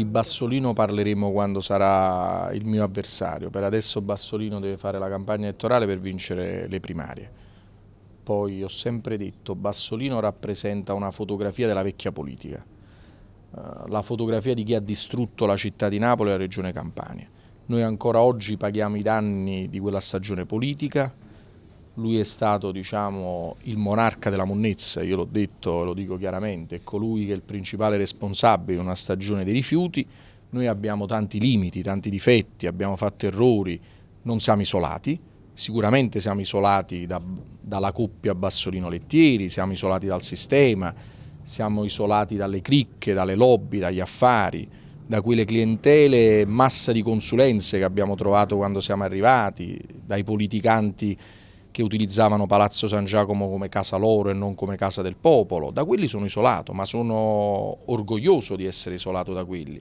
di Bassolino parleremo quando sarà il mio avversario, per adesso Bassolino deve fare la campagna elettorale per vincere le primarie. Poi ho sempre detto Bassolino rappresenta una fotografia della vecchia politica, eh, la fotografia di chi ha distrutto la città di Napoli e la regione Campania. Noi ancora oggi paghiamo i danni di quella stagione politica, lui è stato diciamo, il monarca della monnezza, io l'ho detto, e lo dico chiaramente, è colui che è il principale responsabile di una stagione dei rifiuti, noi abbiamo tanti limiti, tanti difetti, abbiamo fatto errori, non siamo isolati, sicuramente siamo isolati da, dalla coppia Bassolino-Lettieri, siamo isolati dal sistema, siamo isolati dalle cricche, dalle lobby, dagli affari, da quelle clientele, massa di consulenze che abbiamo trovato quando siamo arrivati, dai politicanti che utilizzavano Palazzo San Giacomo come casa loro e non come casa del popolo, da quelli sono isolato, ma sono orgoglioso di essere isolato da quelli.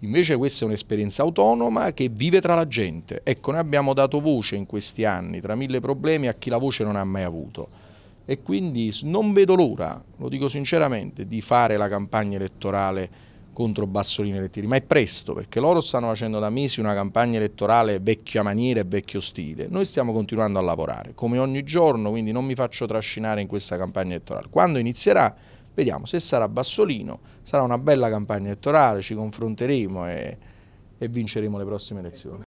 Invece questa è un'esperienza autonoma che vive tra la gente. Ecco, noi abbiamo dato voce in questi anni, tra mille problemi, a chi la voce non ha mai avuto. E quindi non vedo l'ora, lo dico sinceramente, di fare la campagna elettorale contro Bassolini e Lettieri, ma è presto perché loro stanno facendo da mesi una campagna elettorale vecchia maniera e vecchio stile, noi stiamo continuando a lavorare come ogni giorno, quindi non mi faccio trascinare in questa campagna elettorale. Quando inizierà vediamo se sarà Bassolino, sarà una bella campagna elettorale, ci confronteremo e, e vinceremo le prossime elezioni.